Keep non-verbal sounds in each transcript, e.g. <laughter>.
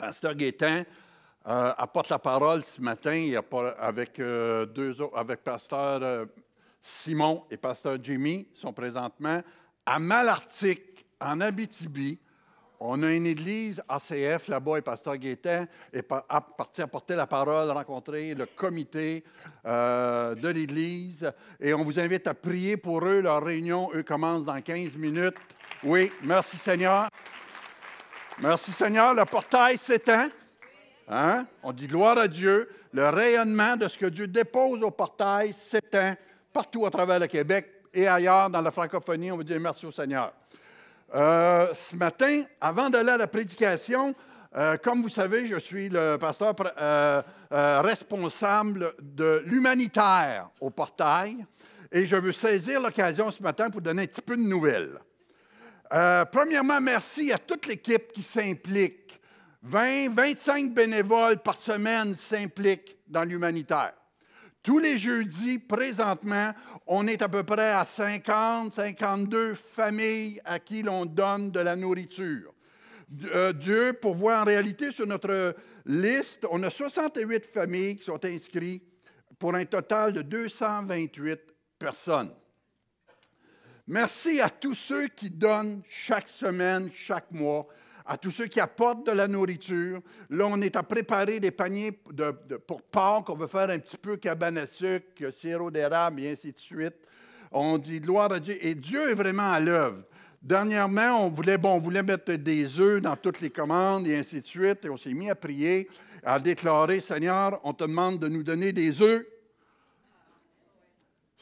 Pasteur Guétin euh, apporte la parole ce matin avec, euh, deux autres, avec Pasteur euh, Simon et Pasteur Jimmy, sont présentement à Malartic, en Abitibi. On a une église ACF là-bas et Pasteur Guétin est parti apporter la parole, rencontrer le comité de l'église. Et on vous invite à prier pour eux. Leur réunion, eux, commence dans 15 minutes. Oui, merci Seigneur. Merci Seigneur, le portail s'éteint, hein? On dit gloire à Dieu. Le rayonnement de ce que Dieu dépose au portail s'éteint partout à travers le Québec et ailleurs dans la francophonie. On veut dire merci au Seigneur. Euh, ce matin, avant d'aller à la prédication, euh, comme vous savez, je suis le pasteur euh, responsable de l'humanitaire au portail et je veux saisir l'occasion ce matin pour donner un petit peu de nouvelles. Euh, premièrement, merci à toute l'équipe qui s'implique. 20, 25 bénévoles par semaine s'impliquent dans l'humanitaire. Tous les jeudis, présentement, on est à peu près à 50, 52 familles à qui l'on donne de la nourriture. Euh, Dieu, pour voir en réalité sur notre liste, on a 68 familles qui sont inscrites pour un total de 228 personnes. Merci à tous ceux qui donnent chaque semaine, chaque mois, à tous ceux qui apportent de la nourriture. Là, on est à préparer des paniers pour Pâques. On veut faire un petit peu cabane à sucre, sirop d'érable et ainsi de suite. On dit gloire à Dieu. Et Dieu est vraiment à l'œuvre. Dernièrement, on voulait, on voulait mettre des œufs dans toutes les commandes et ainsi de suite. Et on s'est mis à prier, à déclarer, Seigneur, on te demande de nous donner des œufs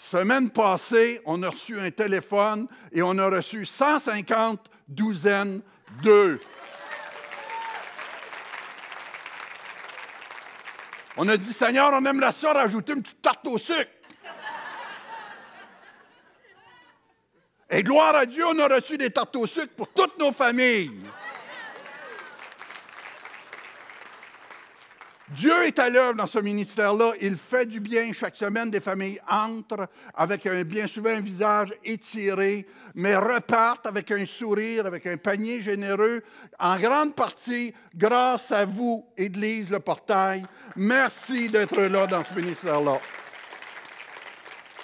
Semaine passée, on a reçu un téléphone et on a reçu 150 douzaines d'œufs. On a dit, Seigneur, on la ça rajouter une petite tarte au sucre. Et gloire à Dieu, on a reçu des tartes au sucre pour toutes nos familles. Dieu est à l'œuvre dans ce ministère-là. Il fait du bien chaque semaine. Des familles entrent avec un, bien souvent un visage étiré, mais repartent avec un sourire, avec un panier généreux, en grande partie grâce à vous, Église Le Portail. Merci d'être là dans ce ministère-là.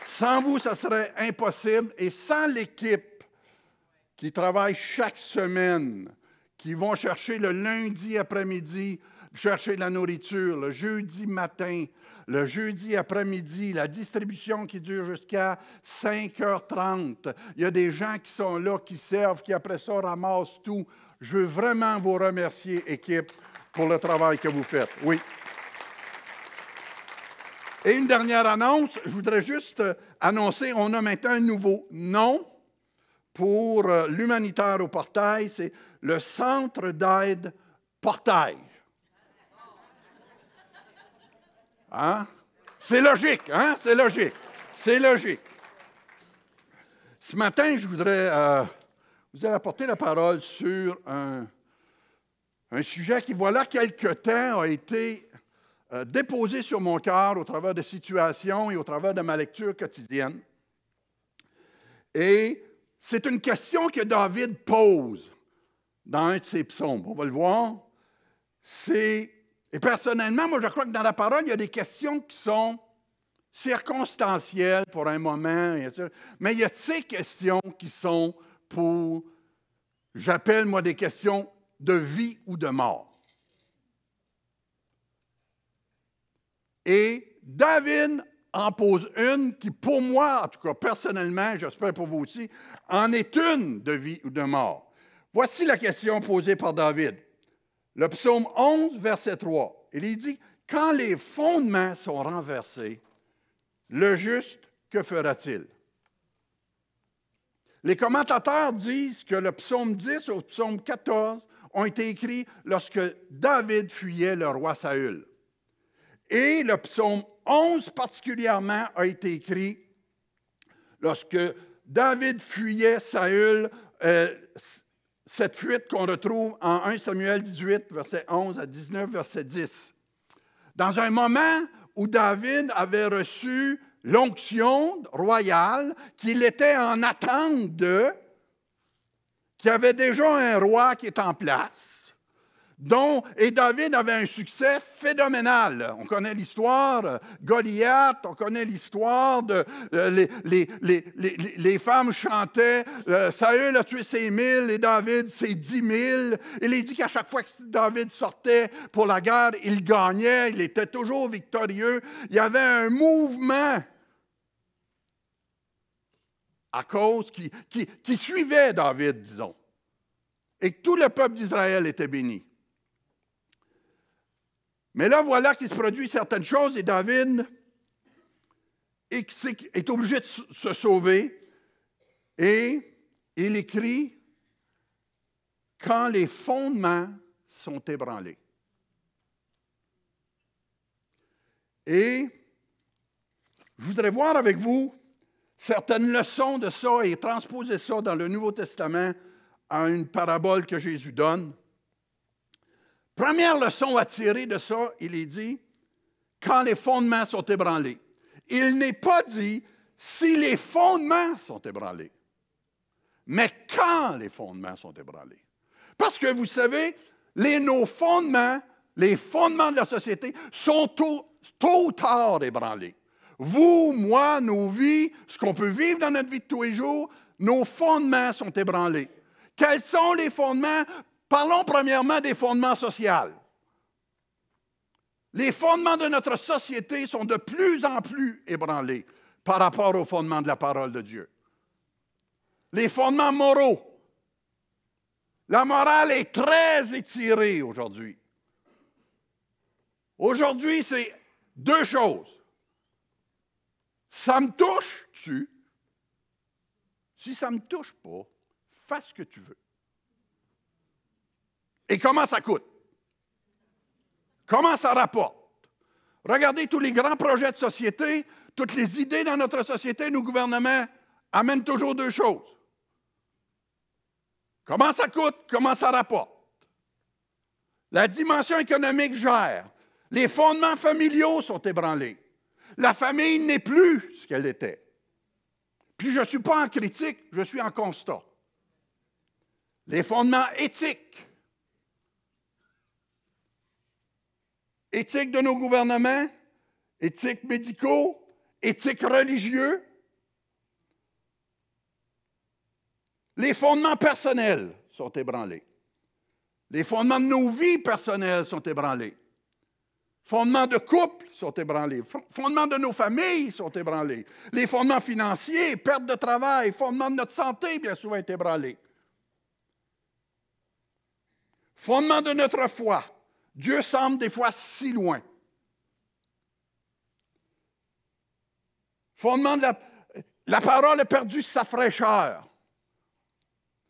Sans vous, ça serait impossible. Et sans l'équipe qui travaille chaque semaine, qui vont chercher le lundi après-midi, chercher de la nourriture, le jeudi matin, le jeudi après-midi, la distribution qui dure jusqu'à 5h30. Il y a des gens qui sont là, qui servent, qui après ça ramassent tout. Je veux vraiment vous remercier, équipe, pour le travail que vous faites. Oui. Et une dernière annonce, je voudrais juste euh, annoncer, on a maintenant un nouveau nom pour euh, l'humanitaire au portail, c'est le Centre d'aide Portail. Hein? C'est logique, hein? C'est logique. C'est logique. Ce matin, je voudrais euh, vous apporter la parole sur un, sujet qui, voilà quelque temps, a été euh, déposé sur mon cœur au travers de situations et au travers de ma lecture quotidienne. Et c'est une question que David pose dans un de ses psaumes. On va le voir. C'est et personnellement, moi, je crois que dans la parole, il y a des questions qui sont circonstancielles pour un moment, mais il y a ces questions qui sont pour, j'appelle moi des questions de vie ou de mort. Et David en pose une qui, pour moi, en tout cas personnellement, j'espère pour vous aussi, en est une de vie ou de mort. Voici la question posée par David. Le psaume 11, verset 3. Il dit, quand les fondements sont renversés, le juste, que fera-t-il? Les commentateurs disent que le psaume 10 au psaume 14 ont été écrits lorsque David fuyait le roi Saül. Et le psaume 11 particulièrement a été écrit lorsque David fuyait Saül, euh, cette fuite qu'on retrouve en 1 Samuel 18, verset 11 à 19, verset 10. Dans un moment où David avait reçu l'onction royale, qu'il était en attente de, qu'il y avait déjà un roi qui est en place, et David avait un succès phénoménal. On connaît l'histoire, Goliath, on connaît l'histoire de euh, les, femmes chantaient, euh, Saül a tué ses mille et David ses dix mille. Il est dit qu'à chaque fois que David sortait pour la guerre, il gagnait, il était toujours victorieux. Il y avait un mouvement à cause qui, suivait David, disons et tout le peuple d'Israël était béni. Mais là, voilà qu'il se produit certaines choses et David est obligé de se sauver et il écrit quand les fondements sont ébranlés. Et je voudrais voir avec vous certaines leçons de ça et transposer ça dans le Nouveau Testament à une parabole que Jésus donne. Première leçon à tirer de ça, il est dit, quand les fondements sont ébranlés. Il n'est pas dit si les fondements sont ébranlés, mais quand les fondements sont ébranlés. Parce que vous savez, les, nos fondements, les fondements de la société sont tôt, tôt tard ébranlés. Vous, moi, nos vies, ce qu'on peut vivre dans notre vie de tous les jours, nos fondements sont ébranlés. Quels sont les fondements? Parlons premièrement des fondements sociaux. Les fondements de notre société sont de plus en plus ébranlés par rapport aux fondements de la parole de Dieu. Les fondements moraux. La morale est très étirée aujourd'hui. Aujourd'hui, c'est deux choses. Ça me touche-tu? Si ça ne me touche pas, fais ce que tu veux et comment ça coûte. Comment ça rapporte. Regardez tous les grands projets de société, toutes les idées dans notre société, nos gouvernements amènent toujours deux choses. Comment ça coûte, comment ça rapporte. La dimension économique gère. Les fondements familiaux sont ébranlés. La famille n'est plus ce qu'elle était. Puis je ne suis pas en critique, je suis en constat. Les fondements éthiques éthique de nos gouvernements, éthique médicaux, éthique religieux, les fondements personnels sont ébranlés. Les fondements de nos vies personnelles sont ébranlés. Fondements de couple sont ébranlés. Fondements de nos familles sont ébranlés. Les fondements financiers, perte de travail, fondements de notre santé, bien souvent, sont ébranlés. Fondements de notre foi, Dieu semble des fois si loin. Fondement la, parole a perdu sa fraîcheur.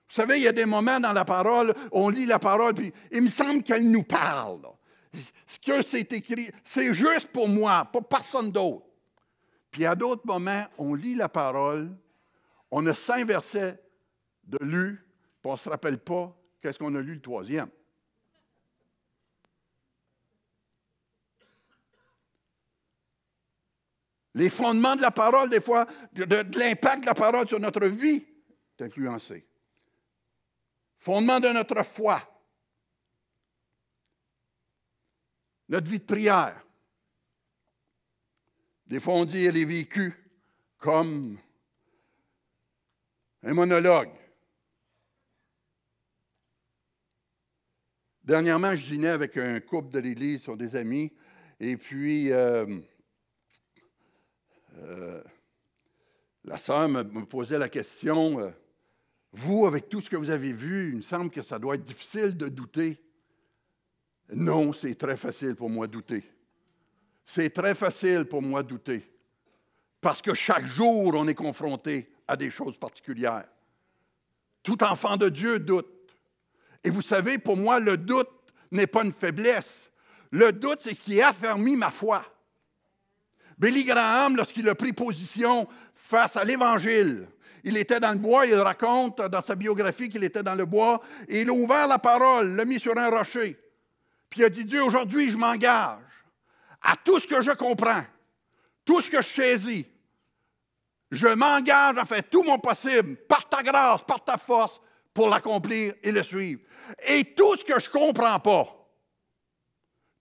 Vous savez, il y a des moments dans la parole, on lit la parole, puis il me semble qu'elle nous parle. Ce que c'est écrit, c'est juste pour moi, pour personne d'autre. Puis à d'autres moments, on lit la parole, on a cinq versets de lu, puis on ne se rappelle pas qu'est-ce qu'on a lu le troisième. Les fondements de la parole, des fois, de, l'impact de la parole sur notre vie est influencé. Fondement de notre foi. Notre vie de prière. Des fois, on dit, elle est vécue comme un monologue. Dernièrement, je dînais avec un couple de l'Église, sont des amis, et puis euh, euh, la sœur me, posait la question, euh, vous, avec tout ce que vous avez vu, il me semble que ça doit être difficile de douter. Non, c'est très facile pour moi douter. C'est très facile pour moi douter. Parce que chaque jour, on est confronté à des choses particulières. Tout enfant de Dieu doute. Et vous savez, pour moi, le doute n'est pas une faiblesse. Le doute, c'est ce qui fermé ma foi. Billy Graham, lorsqu'il a pris position face à l'Évangile, il était dans le bois, il raconte dans sa biographie qu'il était dans le bois, et il a ouvert la parole, l'a mis sur un rocher. Puis il a dit, Dieu, aujourd'hui, je m'engage à tout ce que je comprends, tout ce que je saisis. Je m'engage à faire tout mon possible, par ta grâce, par ta force, pour l'accomplir et le suivre. Et tout ce que je ne comprends pas,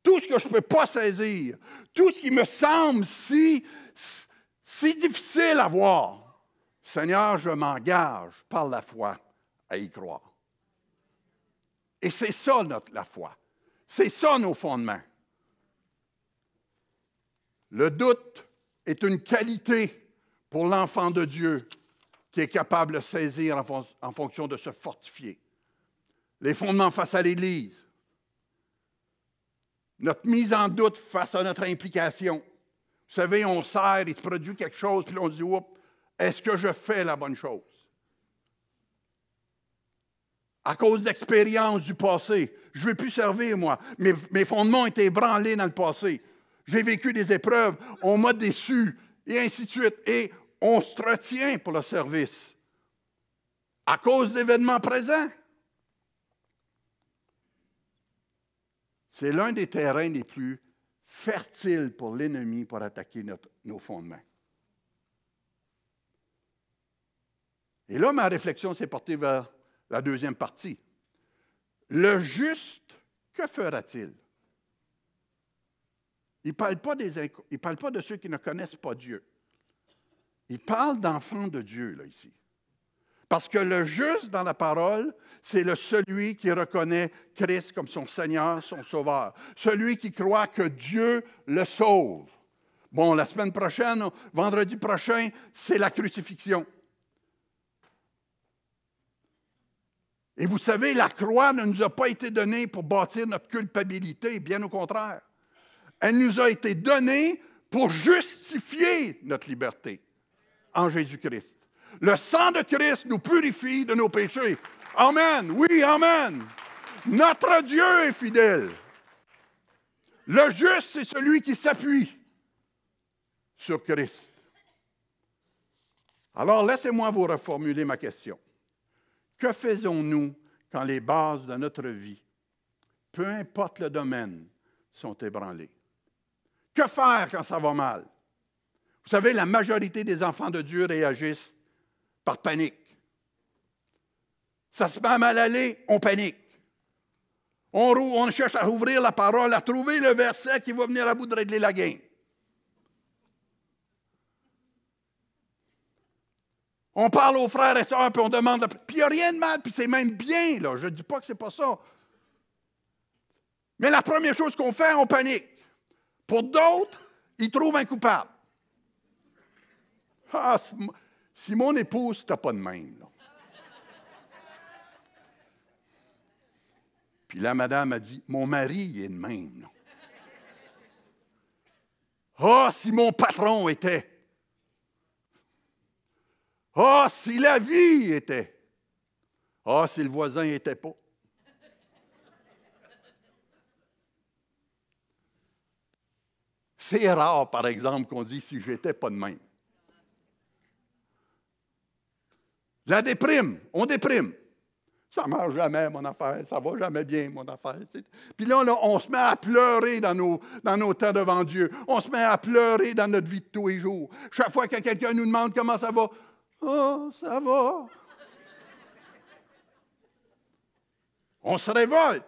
tout ce que je ne peux pas saisir, tout ce qui me semble si, si difficile à voir. Seigneur, je m'engage par la foi à y croire. Et c'est ça notre, la foi. C'est ça nos fondements. Le doute est une qualité pour l'enfant de Dieu qui est capable de saisir en fonction de se fortifier. Les fondements face à l'Église, notre mise en doute face à notre implication. Vous savez, on sert, il se produit quelque chose, puis on se dit, oups, est-ce que je fais la bonne chose? À cause d'expériences du passé, je ne veux plus servir, moi. Mes, mes fondements ont été ébranlés dans le passé. J'ai vécu des épreuves, on m'a déçu, et ainsi de suite. Et on se retient pour le service à cause d'événements présents. C'est l'un des terrains les plus fertiles pour l'ennemi pour attaquer nos fondements. Et là, ma réflexion s'est portée vers la deuxième partie. Le juste, que fera-t-il? Il ne parle, pas il parle pas de ceux qui ne connaissent pas Dieu. Il parle d'enfants de Dieu, là, ici. Parce que le juste dans la parole, c'est le celui qui reconnaît Christ comme son Seigneur, son Sauveur, celui qui croit que Dieu le sauve. Bon, la semaine prochaine, vendredi prochain, c'est la crucifixion. Et vous savez, la croix ne nous a pas été donnée pour bâtir notre culpabilité, bien au contraire. Elle nous a été donnée pour justifier notre liberté en Jésus-Christ. Le sang de Christ nous purifie de nos péchés. Amen. Oui, Amen. Notre Dieu est fidèle. Le juste, c'est celui qui s'appuie sur Christ. Alors, laissez-moi vous reformuler ma question. Que faisons-nous quand les bases de notre vie, peu importe le domaine, sont ébranlées? Que faire quand ça va mal? Vous savez, la majorité des enfants de Dieu réagissent par panique. Ça se met à mal aller, on panique. On, on cherche à ouvrir la parole, à trouver le verset qui va venir à bout de régler la game. On parle aux frères et sœurs, puis on demande. Puis il n'y a rien de mal, puis c'est même bien, là. Je ne dis pas que c'est pas ça. Mais la première chose qu'on fait, on panique. Pour d'autres, ils trouvent un coupable. Ah, si mon épouse t'as pas de même, Puis là, madame a dit, mon mari est de même. Ah, oh, si mon patron était. Ah, oh, si la vie était. Ah, oh, si le voisin n'était pas. C'est rare, par exemple, qu'on dit si j'étais pas de même. La déprime, on déprime. Ça ne marche jamais, mon affaire, ça ne va jamais bien, mon affaire. Puis là, on se met à pleurer dans nos, dans nos temps devant Dieu. On se met à pleurer dans notre vie de tous les jours. Chaque fois que quelqu'un nous demande comment ça va, oh, ça va. On se révolte.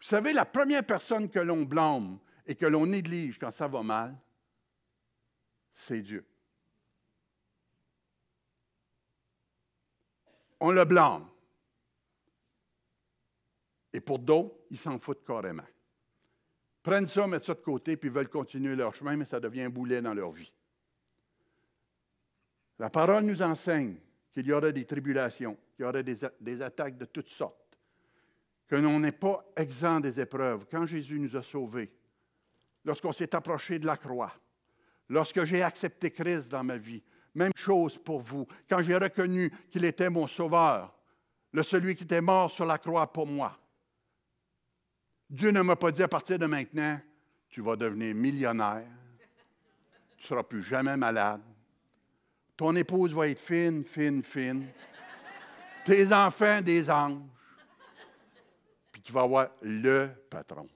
Vous savez, la première personne que l'on blâme et que l'on néglige quand ça va mal, c'est Dieu. on le blâme. Et pour d'autres, ils s'en foutent carrément. Prennent ça, mettent ça de côté, puis veulent continuer leur chemin, mais ça devient un boulet dans leur vie. La parole nous enseigne qu'il y aurait des tribulations, qu'il y aurait des, attaques de toutes sortes, que l'on n'est pas exempt des épreuves. Quand Jésus nous a sauvés, lorsqu'on s'est approché de la croix, lorsque j'ai accepté Christ dans ma vie, même chose pour vous. Quand j'ai reconnu qu'il était mon sauveur, le celui qui était mort sur la croix pour moi, Dieu ne m'a pas dit à partir de maintenant, tu vas devenir millionnaire, tu ne seras plus jamais malade, ton épouse va être fine, fine, fine, tes enfants des anges, puis tu vas avoir le patron.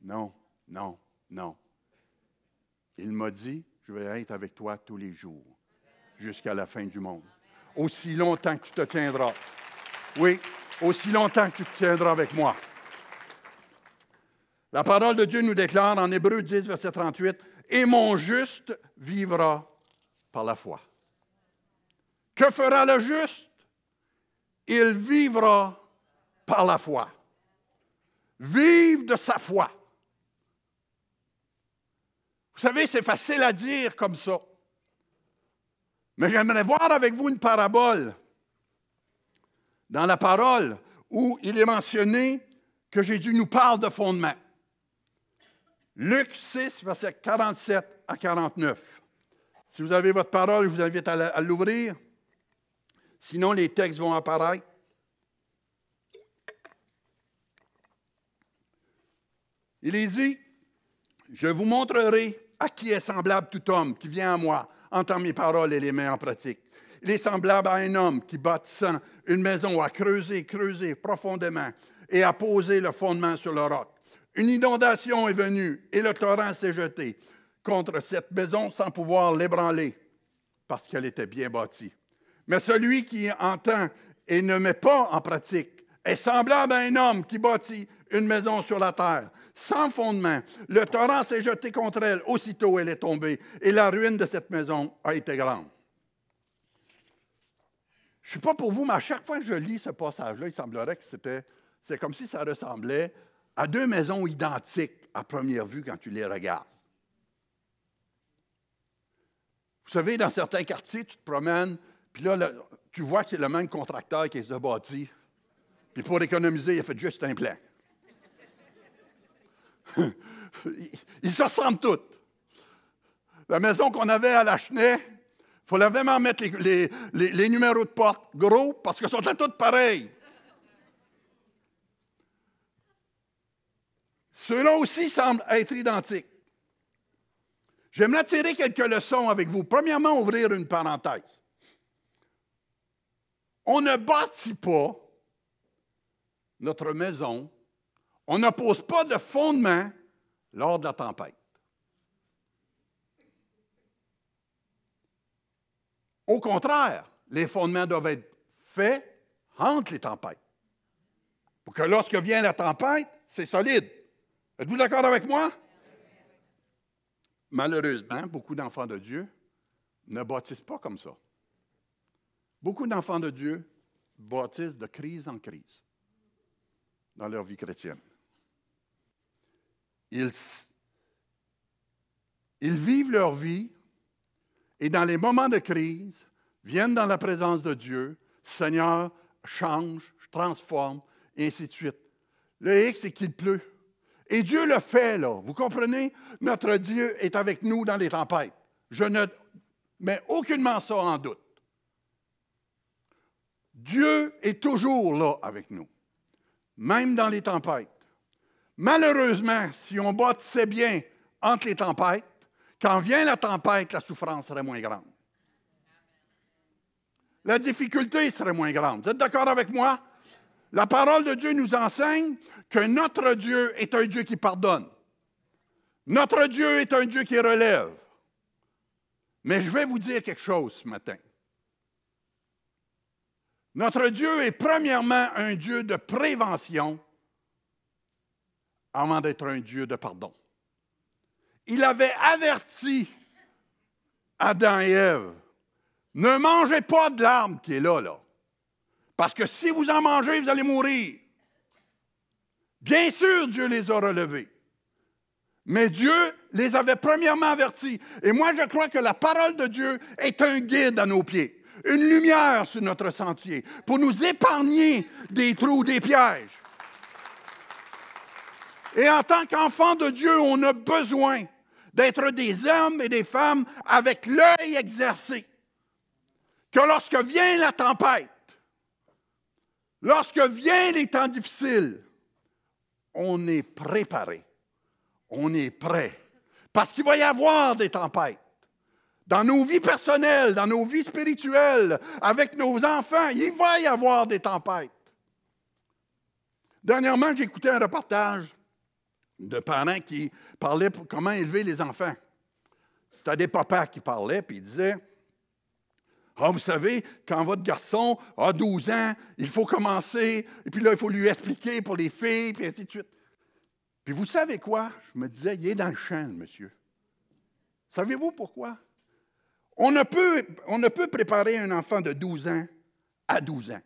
Non, non, non. Il m'a dit, je vais être avec toi tous les jours, jusqu'à la fin du monde. Aussi longtemps que tu te tiendras. Oui, aussi longtemps que tu te tiendras avec moi. La parole de Dieu nous déclare en Hébreu 10, verset 38, Et mon juste vivra par la foi. Que fera le juste? Il vivra par la foi. Vive de sa foi. Vous savez, c'est facile à dire comme ça. Mais j'aimerais voir avec vous une parabole dans la parole où il est mentionné que Jésus nous parle de fondement. Luc 6, verset 47 à 49. Si vous avez votre parole, je vous invite à l'ouvrir. Sinon, les textes vont apparaître. Il est dit, je vous montrerai à qui est semblable tout homme qui vient à moi, entend mes paroles et les met en pratique. Il est semblable à un homme qui bâtissant une maison a creusé, creusé profondément et a posé le fondement sur le roc. Une inondation est venue et le torrent s'est jeté contre cette maison sans pouvoir l'ébranler parce qu'elle était bien bâtie. Mais celui qui entend et ne met pas en pratique est semblable à un homme qui bâtit une maison sur la terre, sans fondement. Le torrent s'est jeté contre elle, aussitôt elle est tombée, et la ruine de cette maison a été grande. Je ne suis pas pour vous, mais à chaque fois que je lis ce passage-là, il semblerait que c'était. C'est comme si ça ressemblait à deux maisons identiques à première vue quand tu les regardes. Vous savez, dans certains quartiers, tu te promènes, puis là, tu vois que c'est le même contracteur qui se bâti. Puis pour économiser, il a fait juste un plan. Ils se ressemblent toutes. La maison qu'on avait à la Chenet, il fallait vraiment mettre les, numéros de porte gros parce que sont toutes pareilles. Ceux-là aussi semblent être identiques. J'aimerais tirer quelques leçons avec vous. Premièrement, ouvrir une parenthèse. On ne bâtit pas notre maison on n'oppose pas de fondement lors de la tempête. Au contraire, les fondements doivent être faits entre les tempêtes. Pour que lorsque vient la tempête, c'est solide. Êtes-vous d'accord avec moi? Malheureusement, beaucoup d'enfants de Dieu ne bâtissent pas comme ça. Beaucoup d'enfants de Dieu bâtissent de crise en crise dans leur vie chrétienne ils, vivent leur vie et dans les moments de crise, viennent dans la présence de Dieu, Seigneur, change, transforme, et ainsi de suite. Le X, c'est qu'il pleut. Et Dieu le fait, là. Vous comprenez? Notre Dieu est avec nous dans les tempêtes. Je ne mets aucunement ça en doute. Dieu est toujours là avec nous, même dans les tempêtes. Malheureusement, si on bâtissait bien entre les tempêtes, quand vient la tempête, la souffrance serait moins grande. La difficulté serait moins grande. Vous êtes d'accord avec moi? La parole de Dieu nous enseigne que notre Dieu est un Dieu qui pardonne. Notre Dieu est un Dieu qui relève. Mais je vais vous dire quelque chose ce matin. Notre Dieu est premièrement un Dieu de prévention avant d'être un Dieu de pardon. Il avait averti Adam et Ève, ne mangez pas de l'arbre qui est là, là, parce que si vous en mangez, vous allez mourir. Bien sûr, Dieu les a relevés. Mais Dieu les avait premièrement avertis. Et moi, je crois que la parole de Dieu est un guide à nos pieds, une lumière sur notre sentier, pour nous épargner des trous, des pièges. Et en tant qu'enfant de Dieu, on a besoin d'être des hommes et des femmes avec l'œil exercé. Que lorsque vient la tempête, lorsque viennent les temps difficiles, on est préparé, on est prêt. Parce qu'il va y avoir des tempêtes. Dans nos vies personnelles, dans nos vies spirituelles, avec nos enfants, il va y avoir des tempêtes. Dernièrement, j'ai écouté un reportage de parents qui parlaient pour comment élever les enfants. C'était des papas qui parlaient, puis ils disaient Ah, vous savez, quand votre garçon a 12 ans, il faut commencer, et puis là, il faut lui expliquer pour les filles, puis ainsi de suite. Puis vous savez quoi? Je me disais, il est dans le champ, monsieur. Savez-vous pourquoi? On ne, peut, on ne peut préparer un enfant de 12 ans à 12 ans.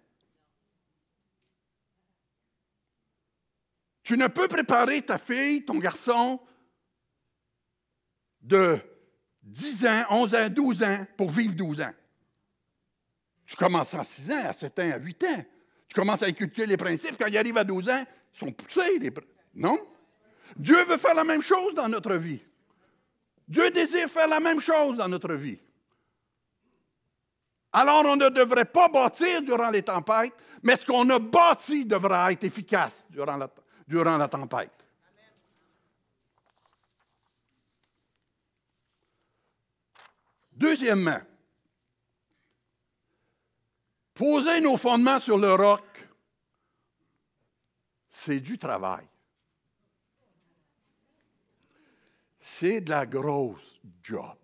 Tu ne peux préparer ta fille, ton garçon de 10 ans, 11 ans, 12 ans pour vivre 12 ans. Tu commences à 6 ans, à 7 ans, à 8 ans. Tu commences à inculquer les principes. Quand ils arrivent à 12 ans, ils sont poussés. Les... Non? Dieu veut faire la même chose dans notre vie. Dieu désire faire la même chose dans notre vie. Alors on ne devrait pas bâtir durant les tempêtes, mais ce qu'on a bâti devra être efficace durant la tempête durant la tempête. Deuxièmement, poser nos fondements sur le roc, c'est du travail. C'est de la grosse job.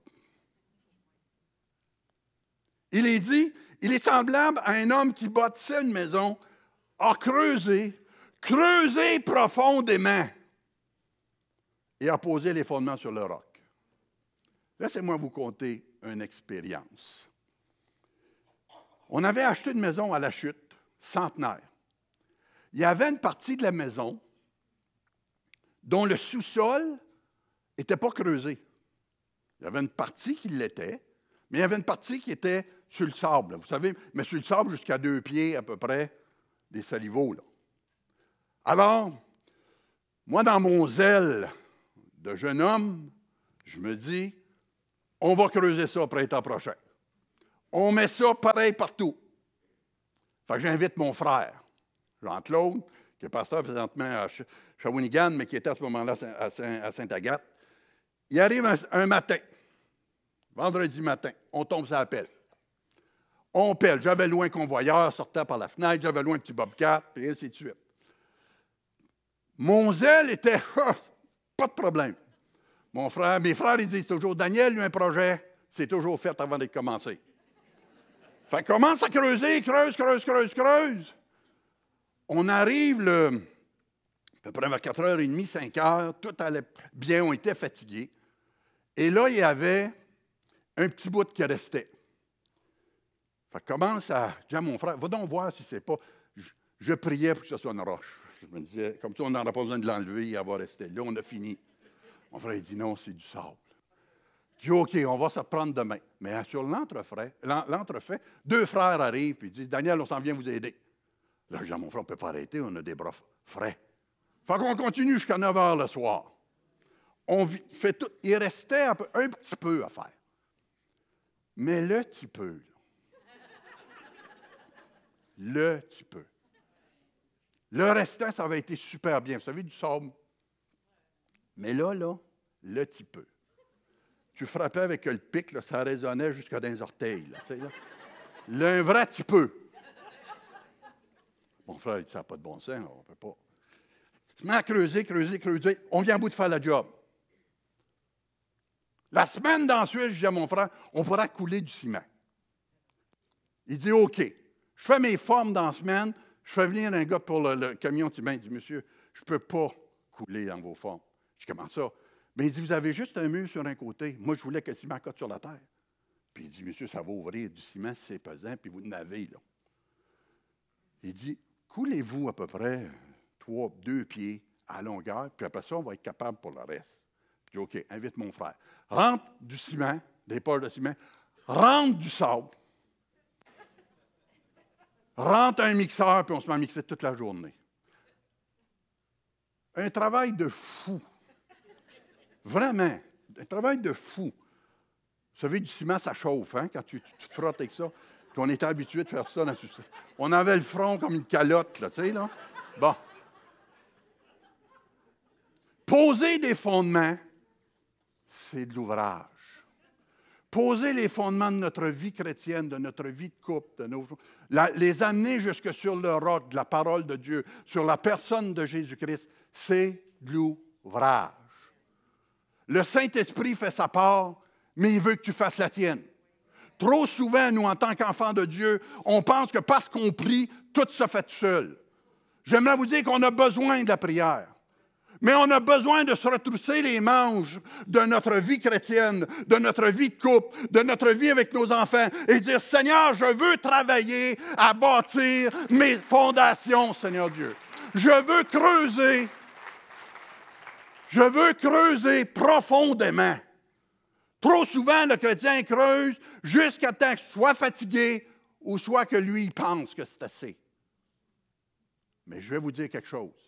Il est dit, il est semblable à un homme qui bâtissait une maison, a creusé, Creuser profondément et apposer les fondements sur le roc. Laissez-moi vous conter une expérience. On avait acheté une maison à la chute, centenaire. Il y avait une partie de la maison dont le sous-sol n'était pas creusé. Il y avait une partie qui l'était, mais il y avait une partie qui était sur le sable. Vous savez, mais sur le sable jusqu'à deux pieds à peu près des salivaux. Là. Alors, moi, dans mon zèle de jeune homme, je me dis, on va creuser ça au printemps prochain. On met ça pareil partout. Fait que j'invite mon frère, Jean-Claude, qui est pasteur présentement à Shawinigan, mais qui était à ce moment-là à Sainte-Agathe. Il arrive un, matin, vendredi matin, on tombe sur la pelle. On pelle. J'avais loin convoyeur, sortant par la fenêtre, j'avais loin petit bobcat, et ainsi de suite. Mon zèle était <laughs> oh, pas de problème. Mon frère, mes frères, ils disent toujours Daniel, lui, un projet, c'est toujours fait avant de commencer. Fait commence à creuser, creuse, creuse, creuse, creuse. On arrive à peu près à 4h30, 5h, tout allait bien, on était fatigués. Et là, il y avait un petit bout qui restait. Fait commence à déjà mon frère, va donc voir si c'est pas. Je, je priais pour que ce soit une roche. Je me disais, comme ça, on n'aura pas besoin de l'enlever, il va rester là, on a fini. Mon frère dit non, c'est du sable. Je dis, OK, on va se prendre demain. Mais hein, sur l'entrefait, deux frères arrivent et disent, Daniel, on s'en vient vous aider. Là, je dis mon frère, on ne peut pas arrêter, on a des bras frais. faut qu'on continue jusqu'à 9 h le soir. On fait tout. Il restait un, petit peu à faire. Mais le petit peu, le petit peu. Le restant, ça avait été super bien. Vous savez, du sable. Mais là, là, le petit peu. Tu frappais avec le pic, ça résonnait jusqu'à dans les orteils. Là, vrai petit peu. Mon frère, il dit, ça n'a pas de bon sens, on ne peut pas. Se à creuser, creuser, creuser. On vient à bout de faire le job. La semaine d'ensuite, je dis à mon frère, on pourra couler du ciment. Il dit, OK. Je fais mes formes dans la semaine, je fais venir un gars pour le, camion de ciment. Il dit, monsieur, je ne peux pas couler dans vos fonds. » Je dis, comment ça? Mais ben, il dit, vous avez juste un mur sur un côté. Moi, je voulais que le ciment cote sur la terre. Puis il dit, monsieur, ça va ouvrir du ciment, c'est pesant, puis vous n'avez, là. Il dit, coulez-vous à peu près trois, deux pieds à longueur, puis après ça, on va être capable pour le reste. dis, « OK, invite mon frère. Rentre du ciment, des poches de ciment, rentre du sable, rentre un mixeur, puis on se met à mixer toute la journée. Un travail de fou. Vraiment, un travail de fou. Vous savez, du ciment, ça chauffe, hein, quand tu, te frottes avec ça. Puis on était habitué de faire ça. On avait le front comme une calotte, là, tu sais, là. Bon. Poser des fondements, c'est de l'ouvrage poser les fondements de notre vie chrétienne, de notre vie de couple, de les amener jusque sur le roc de la parole de Dieu, sur la personne de Jésus-Christ, c'est l'ouvrage. Le Saint-Esprit fait sa part, mais il veut que tu fasses la tienne. Trop souvent, nous, en tant qu'enfants de Dieu, on pense que parce qu'on prie, tout se fait seul. J'aimerais vous dire qu'on a besoin de la prière. Mais on a besoin de se retrousser les manches de notre vie chrétienne, de notre vie de couple, de notre vie avec nos enfants et dire, Seigneur, je veux travailler à bâtir mes fondations, Seigneur Dieu. Je veux creuser. Je veux creuser profondément. Trop souvent, le chrétien creuse jusqu'à temps qu'il soit fatigué ou soit que lui pense que c'est assez. Mais je vais vous dire quelque chose.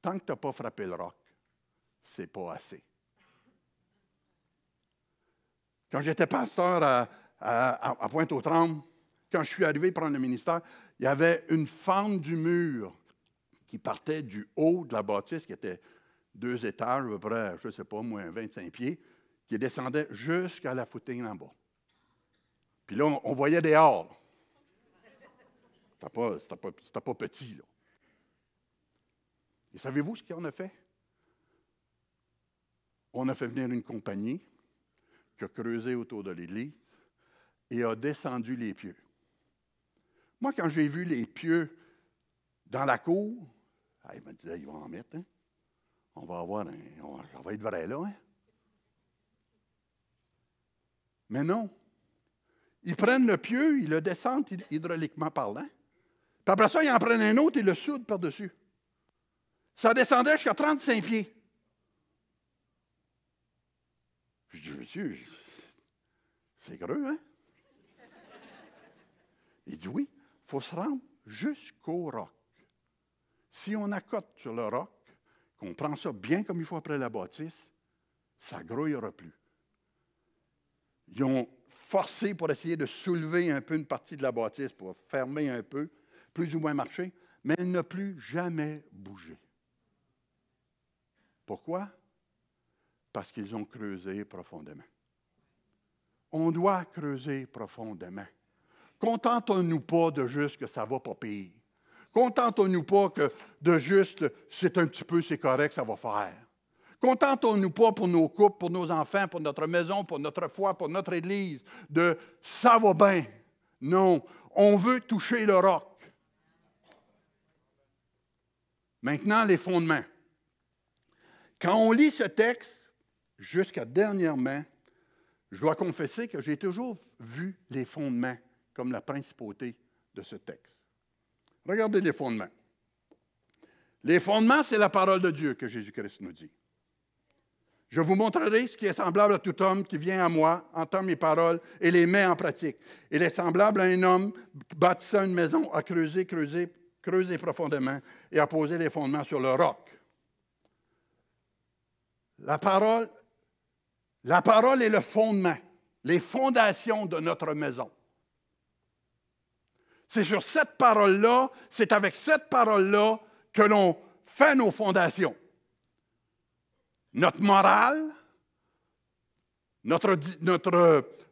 Tant que tu n'as pas frappé le roc, c'est pas assez. Quand j'étais pasteur à, Pointe-aux-Trembles, quand je suis arrivé prendre le ministère, il y avait une fente du mur qui partait du haut de la bâtisse, qui était deux étages, à peu près, je ne sais pas, moins 25 pieds, qui descendait jusqu'à la foutine en bas. Puis là, on, voyait dehors. C'était pas, pas, pas petit, là. Et savez-vous ce qu'on a fait? On a fait venir une compagnie qui a creusé autour de l'Église et a descendu les pieux. Moi, quand j'ai vu les pieux dans la cour, ah, ils me dit, ils vont en mettre. Hein. On va avoir ça va être vrai là. Hein. Mais non. Ils prennent le pieu, ils le descendent hydrauliquement parlant. Puis après ça, ils en prennent un autre et le soudent par-dessus. Ça descendait jusqu'à 35 pieds. Je dis, monsieur, c'est gros, hein? Il dit, oui, il faut se rendre jusqu'au roc. Si on accote sur le roc, qu'on prend ça bien comme il faut après la bâtisse, ça ne grouillera plus. Ils ont forcé pour essayer de soulever un peu une partie de la bâtisse, pour fermer un peu, plus ou moins marcher, mais elle n'a plus jamais bougé. Pourquoi? Parce qu'ils ont creusé profondément. On doit creuser profondément. Contentons-nous pas de juste que ça va pas pire. Contentons-nous pas que de juste c'est un petit peu, c'est correct, ça va faire. Contentons-nous pas pour nos couples, pour nos enfants, pour notre maison, pour notre foi, pour notre Église, de ça va bien. Non, on veut toucher le roc. Maintenant, les fondements. Quand on lit ce texte, jusqu'à dernièrement, je dois confesser que j'ai toujours vu les fondements comme la principauté de ce texte. Regardez les fondements. Les fondements, c'est la parole de Dieu que Jésus-Christ nous dit. Je vous montrerai ce qui est semblable à tout homme qui vient à moi, entend mes paroles et les met en pratique. Il est semblable à un homme bâtissant une maison, à creuser, creuser, creuser profondément et à poser les fondements sur le roc. La parole, la parole est le fondement, les fondations de notre maison. C'est sur cette parole-là, c'est avec cette parole-là que l'on fait nos fondations. Notre morale, notre,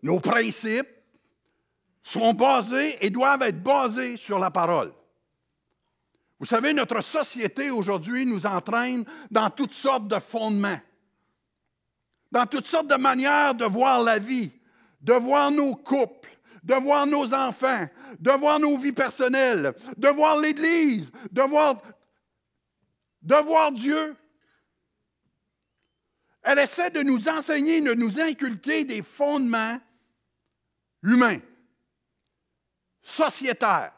nos principes sont basés et doivent être basés sur la parole. Vous savez, notre société aujourd'hui nous entraîne dans toutes sortes de fondements dans toutes sortes de manières de voir la vie, de voir nos couples, de voir nos enfants, de voir nos vies personnelles, de voir l'Église, de voir, Dieu. Elle essaie de nous enseigner, de nous inculquer des fondements humains, sociétaires.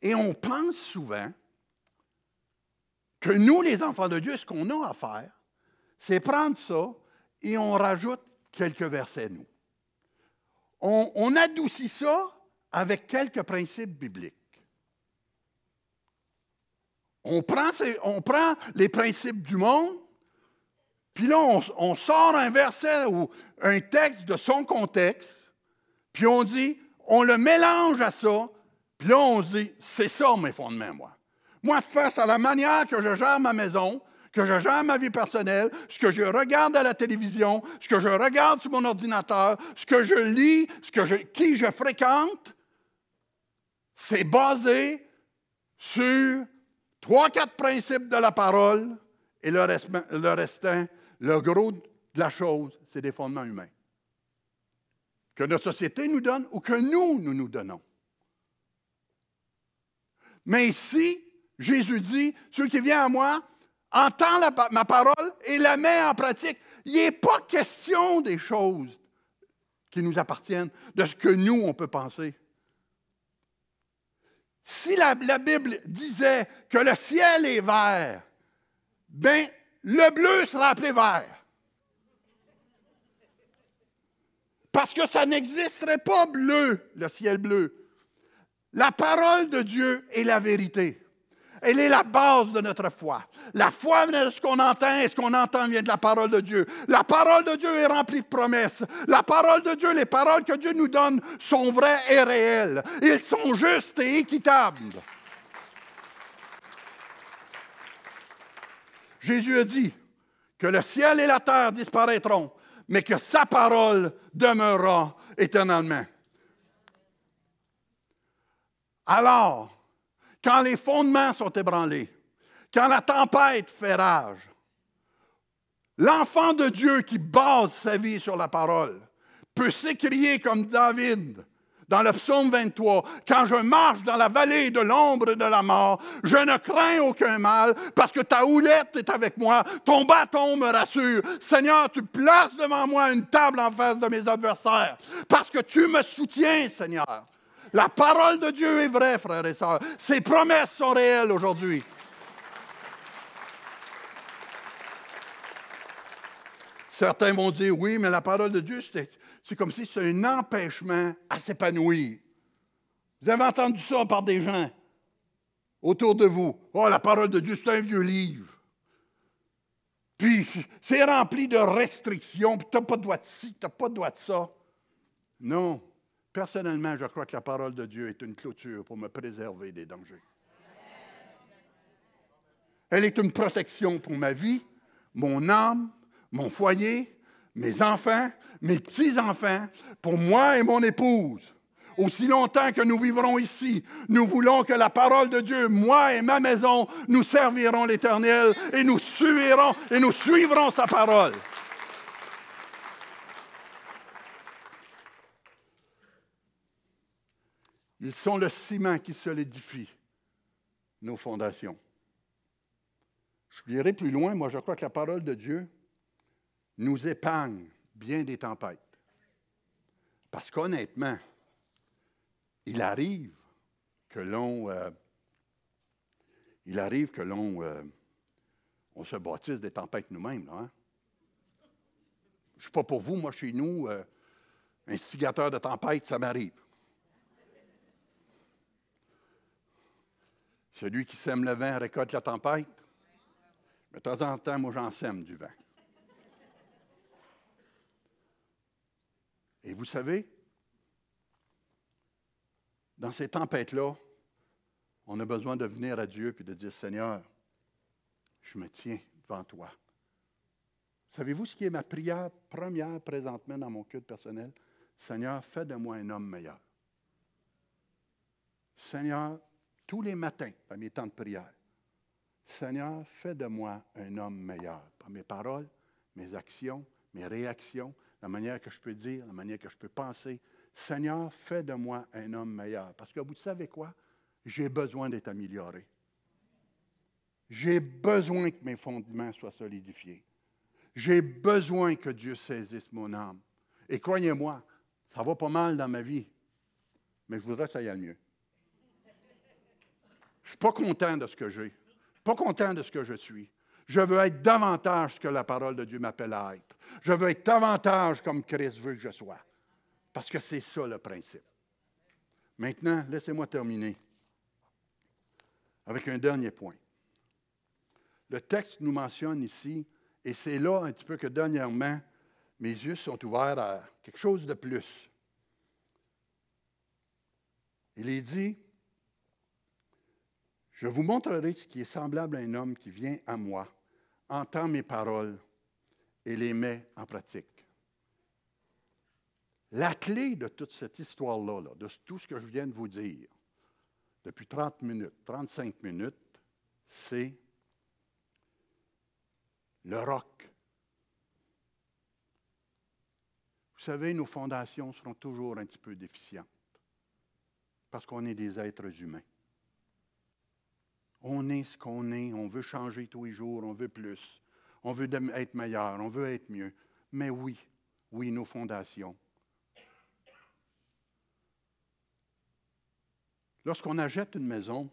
Et on pense souvent que nous, les enfants de Dieu, ce qu'on a à faire, c'est prendre ça et on rajoute quelques versets, nous. On, adoucit ça avec quelques principes bibliques. On prend, on les principes du monde, puis là, on, sort un verset ou un texte de son contexte, puis on dit, on le mélange à ça, puis là, on se dit, c'est ça mes fondements, moi. Moi, face à la manière que je gère ma maison, que je gère ma vie personnelle, ce que je regarde à la télévision, ce que je regarde sur mon ordinateur, ce que je lis, ce que je, qui je fréquente, c'est basé sur trois, quatre principes de la parole et le, reste, le restant, le gros de la chose, c'est des fondements humains que notre société nous donne ou que nous, nous nous donnons. Mais ici, Jésus dit, ceux qui viennent à moi, entend ma parole et la met en pratique. Il n'est pas question des choses qui nous appartiennent, de ce que nous, on peut penser. Si la, la Bible disait que le ciel est vert, bien, le bleu sera appelé vert. Parce que ça n'existerait pas bleu, le ciel bleu. La parole de Dieu est la vérité. Elle est la base de notre foi. La foi vient de ce qu'on entend et ce qu'on entend vient de la parole de Dieu. La parole de Dieu est remplie de promesses. La parole de Dieu, les paroles que Dieu nous donne sont vraies et réelles. Ils sont justes et équitables. Jésus a dit que le ciel et la terre disparaîtront, mais que sa parole demeurera éternellement. Alors, quand les fondements sont ébranlés, quand la tempête fait rage. L'enfant de Dieu qui base sa vie sur la parole peut s'écrier comme David dans le psaume 23, Quand je marche dans la vallée de l'ombre de la mort, je ne crains aucun mal parce que ta houlette est avec moi, ton bâton me rassure. Seigneur, tu places devant moi une table en face de mes adversaires parce que tu me soutiens, Seigneur. La parole de Dieu est vraie, frères et sœurs. Ses promesses sont réelles aujourd'hui. Certains vont dire, oui, mais la parole de Dieu, c'est comme si c'est un empêchement à s'épanouir. Vous avez entendu ça par des gens autour de vous. Oh, la parole de Dieu, c'est un vieux livre. Puis c'est rempli de restrictions, puis tu n'as pas de droit de ci, tu n'as pas de droit de ça. Non. Personnellement, je crois que la parole de Dieu est une clôture pour me préserver des dangers. Elle est une protection pour ma vie, mon âme, mon foyer, mes enfants, mes petits-enfants, pour moi et mon épouse. Aussi longtemps que nous vivrons ici, nous voulons que la parole de Dieu, moi et ma maison, nous servirons l'Éternel et nous suivrons et nous suivrons sa parole. Ils sont le ciment qui solidifie nos fondations. Je dirai plus loin, moi je crois que la parole de Dieu nous épargne bien des tempêtes. Parce qu'honnêtement, il arrive que l'on euh, il arrive que l'on euh, on se bâtisse des tempêtes nous-mêmes. Hein. Je ne suis pas pour vous, moi chez nous, euh, instigateur de tempêtes, ça m'arrive. Celui qui sème le vin récolte la tempête. Mais de temps en temps, moi, j'en sème du vin. Et vous savez, dans ces tempêtes-là, on a besoin de venir à Dieu et de dire, Seigneur, je me tiens devant toi. Savez-vous ce qui est ma prière première présentement dans mon culte personnel? Seigneur, fais de moi un homme meilleur. Seigneur, tous les matins, mes temps de prière. Seigneur, fais de moi un homme meilleur. Par mes paroles, mes actions, mes réactions, la manière que je peux dire, la manière que je peux penser. Seigneur, fais de moi un homme meilleur. Parce que vous savez quoi? J'ai besoin d'être amélioré. J'ai besoin que mes fondements soient solidifiés. J'ai besoin que Dieu saisisse mon âme. Et croyez-moi, ça va pas mal dans ma vie, mais je voudrais que ça aille mieux. Je ne suis pas content de ce que j'ai. Je ne suis Pas content de ce que je suis. Je veux être davantage ce que la parole de Dieu m'appelle à être. Je veux être davantage comme Christ veut que je sois. Parce que c'est ça le principe. Maintenant, laissez-moi terminer avec un dernier point. Le texte nous mentionne ici, et c'est là un petit peu que dernièrement, mes yeux sont ouverts à quelque chose de plus. Il est dit, je vous montrerai ce qui est semblable à un homme qui vient à moi, entend mes paroles et les met en pratique. La clé de toute cette histoire-là, de tout ce que je viens de vous dire, depuis 30 minutes, 35 minutes, c'est le roc. Vous savez, nos fondations seront toujours un petit peu déficientes parce qu'on est des êtres humains. On est ce qu'on est, on veut changer tous les jours, on veut plus, on veut être meilleur, on veut être mieux. Mais oui, oui, nos fondations. Lorsqu'on achète une maison,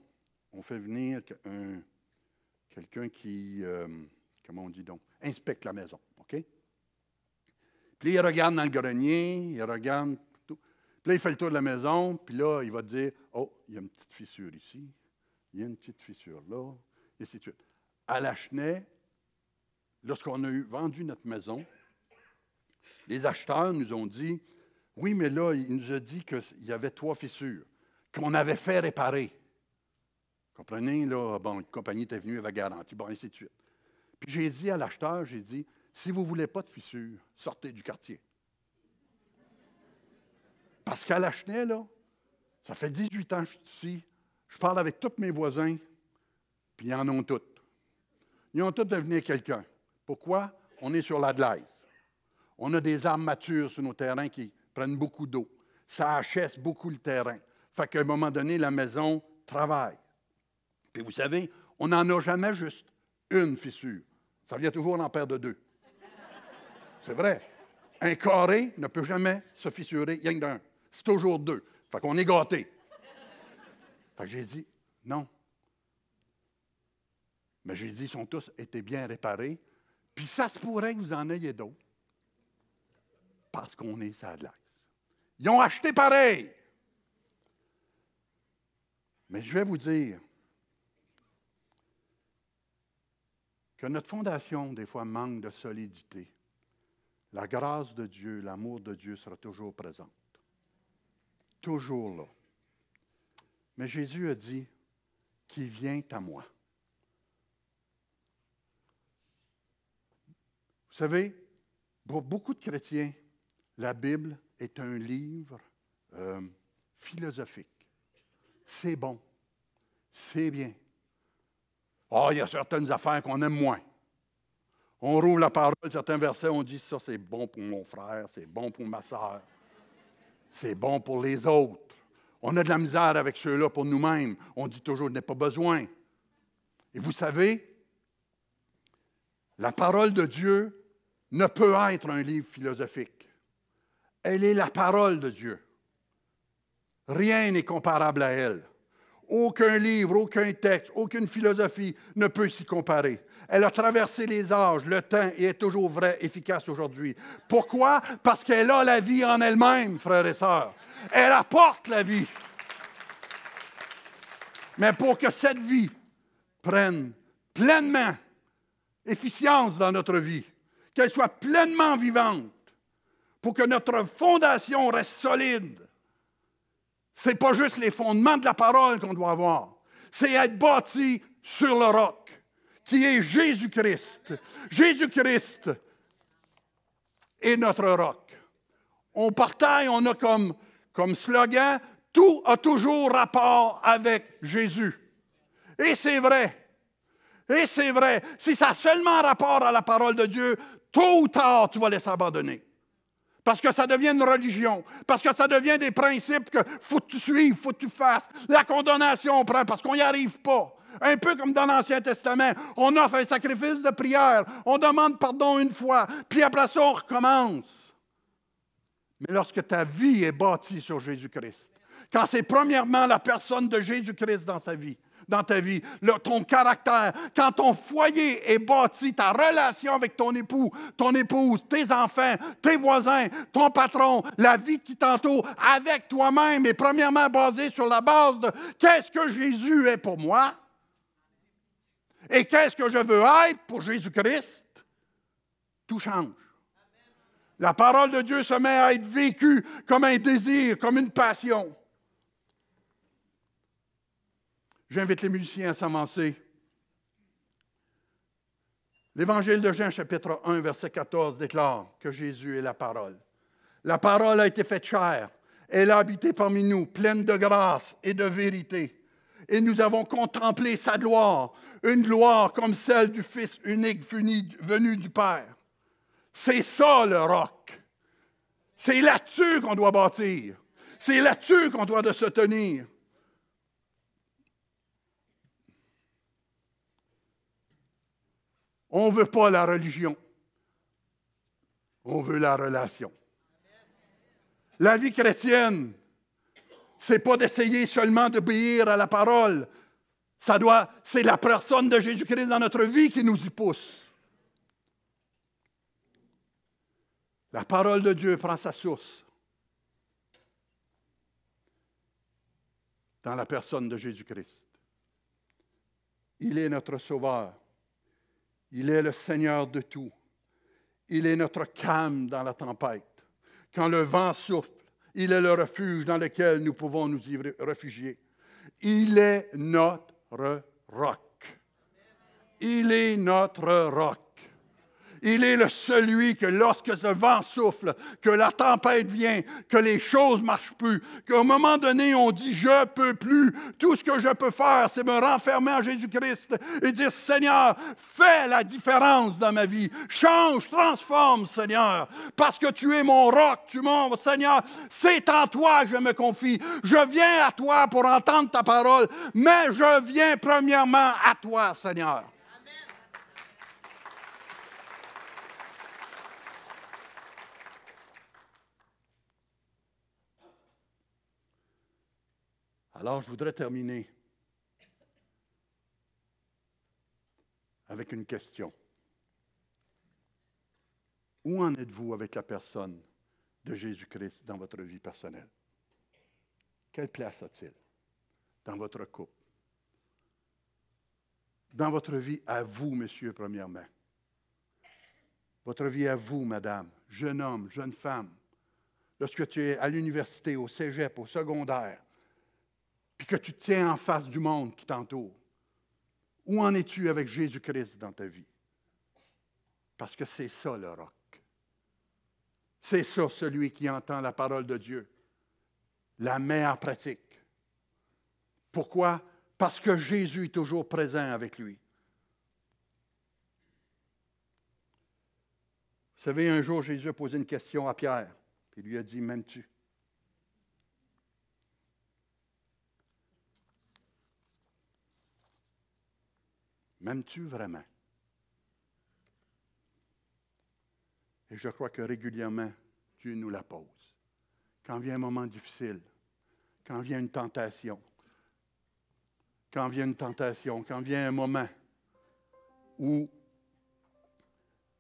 on fait venir quelqu'un qui, euh, comment on dit donc, inspecte la maison, OK? Puis il regarde dans le grenier, il regarde tout. Puis là, il fait le tour de la maison, puis là, il va dire, oh, il y a une petite fissure ici, il y a une petite fissure là, et ainsi de suite. À la lorsqu'on a eu vendu notre maison, les acheteurs nous ont dit Oui, mais là, il nous a dit qu'il y avait trois fissures, qu'on avait fait réparer. Comprenez, là, bon, compagnie était venue, elle avait garanti, bon, ainsi de suite. Puis j'ai dit à l'acheteur, j'ai dit, si vous ne voulez pas de fissures, sortez du quartier. Parce qu'à la Chenet, là, ça fait 18 ans que je suis ici, je parle avec tous mes voisins, puis ils en ont toutes. Ils ont tous devenu quelqu'un. Pourquoi? On est sur la On a des armatures matures sur nos terrains qui prennent beaucoup d'eau. Ça achète beaucoup le terrain. Fait qu'à un moment donné, la maison travaille. Puis vous savez, on n'en a jamais juste une fissure. Ça vient toujours en paire de deux. C'est vrai. Un carré ne peut jamais se fissurer en a un. C'est toujours deux. Fait qu'on est gâté j'ai dit, non. Mais j'ai dit, ils sont tous été bien réparés. Puis ça se pourrait que vous en ayez d'autres. Parce qu'on est ça de Ils ont acheté pareil. Mais je vais vous dire que notre fondation, des fois, manque de solidité. La grâce de Dieu, l'amour de Dieu sera toujours présente. Toujours là. Mais Jésus a dit, qui vient à moi. Vous savez, pour beaucoup de chrétiens, la Bible est un livre euh, philosophique. C'est bon, c'est bien. Ah, oh, il y a certaines affaires qu'on aime moins. On roule la parole, certains versets, on dit ça, c'est bon pour mon frère, c'est bon pour ma soeur, c'est bon pour les autres. On a de la misère avec ceux-là pour nous-mêmes. On dit toujours, n'y n'ai pas besoin. Et vous savez, la parole de Dieu ne peut être un livre philosophique. Elle est la parole de Dieu. Rien n'est comparable à elle. Aucun livre, aucun texte, aucune philosophie ne peut s'y comparer. Elle a traversé les âges, le temps et est toujours vraie, efficace aujourd'hui. Pourquoi? Parce qu'elle a la vie en elle-même, frères et sœurs. Elle apporte la vie. Mais pour que cette vie prenne pleinement efficience dans notre vie, qu'elle soit pleinement vivante, pour que notre fondation reste solide, ce n'est pas juste les fondements de la parole qu'on doit avoir, c'est être bâti sur le roc qui est Jésus-Christ. Jésus-Christ est notre roc. On partage, on a comme, comme slogan, tout a toujours rapport avec Jésus. Et c'est vrai. Et c'est vrai. Si ça a seulement rapport à la parole de Dieu, tôt ou tard, tu vas laisser abandonner. Parce que ça devient une religion, parce que ça devient des principes que faut que tu suives, faut que tu fasses. La condamnation, on prend parce qu'on n'y arrive pas. Un peu comme dans l'Ancien Testament. On offre un sacrifice de prière. On demande pardon une fois. Puis après ça, on recommence. Mais lorsque ta vie est bâtie sur Jésus-Christ, quand c'est premièrement la personne de Jésus-Christ dans sa vie, dans ta vie, ton caractère, quand ton foyer est bâti, ta relation avec ton époux, ton épouse, tes enfants, tes voisins, ton patron, la vie qui t'entoure, avec toi-même est premièrement basée sur la base de qu'est-ce que Jésus est pour moi? Et qu'est-ce que je veux être pour Jésus-Christ? Tout change. La parole de Dieu se met à être vécue comme un désir, comme une passion. J'invite les musiciens à s'avancer. L'évangile de Jean, chapitre 1, verset 14, déclare que Jésus est la parole. La parole a été faite chair. Elle a habité parmi nous, pleine de grâce et de vérité et nous avons contemplé sa gloire, une gloire comme celle du Fils unique venu du Père. C'est ça le roc. C'est là-dessus qu'on doit bâtir. C'est là-dessus qu'on doit se tenir. On ne veut pas la religion. On veut la relation. La vie chrétienne, n'est pas d'essayer seulement d'obéir à la parole. Ça doit, c'est la personne de Jésus-Christ dans notre vie qui nous y pousse. La parole de Dieu prend sa source dans la personne de Jésus-Christ. Il est notre Sauveur. Il est le Seigneur de tout. Il est notre calme dans la tempête. Quand le vent souffle, il est le refuge dans lequel nous pouvons nous y réfugier. Il est notre roc. Il est notre roc. Il est le celui que lorsque le vent souffle, que la tempête vient, que les choses marchent plus, qu'à un moment donné, on dit je peux plus. Tout ce que je peux faire, c'est me renfermer en Jésus-Christ et dire Seigneur, fais la différence dans ma vie. Change, transforme, Seigneur, parce que tu es mon roc, tu mon Seigneur. C'est en toi que je me confie. Je viens à toi pour entendre ta parole, mais je viens premièrement à toi, Seigneur. Alors, je voudrais terminer avec une question. Où en êtes-vous avec la personne de Jésus-Christ dans votre vie personnelle? Quelle place a-t-il dans votre couple? Dans votre vie à vous, monsieur, premièrement. Votre vie à vous, madame, jeune homme, jeune femme. Lorsque tu es à l'université, au cégep, au secondaire, puis que tu tiens en face du monde qui t'entoure? Où en es-tu avec Jésus-Christ dans ta vie? Parce que c'est ça le roc. C'est ça celui qui entend la parole de Dieu, la meilleure pratique. Pourquoi? Parce que Jésus est toujours présent avec lui. Vous savez, un jour, Jésus a posé une question à Pierre, puis lui a dit, m'aimes-tu? M'aimes-tu vraiment? Et je crois que régulièrement, Dieu nous la pose. Quand vient un moment difficile, quand vient une tentation, quand vient une tentation, quand vient un moment où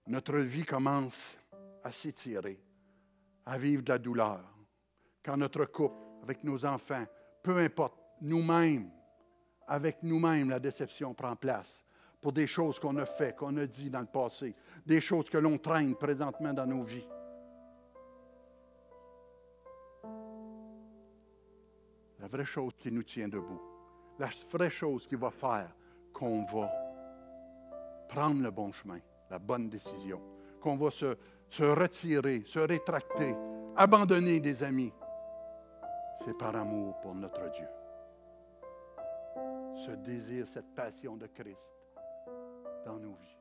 notre vie commence à s'étirer, à vivre de la douleur, quand notre couple, avec nos enfants, peu importe, nous-mêmes, avec nous-mêmes, la déception prend place pour des choses qu'on a fait, qu'on a dit dans le passé, des choses que l'on traîne présentement dans nos vies. La vraie chose qui nous tient debout, la vraie chose qui va faire qu'on va prendre le bon chemin, la bonne décision, qu'on va se retirer, se rétracter, abandonner des amis, c'est par amour pour notre Dieu. Ce désir, cette passion de Christ dans nos vies.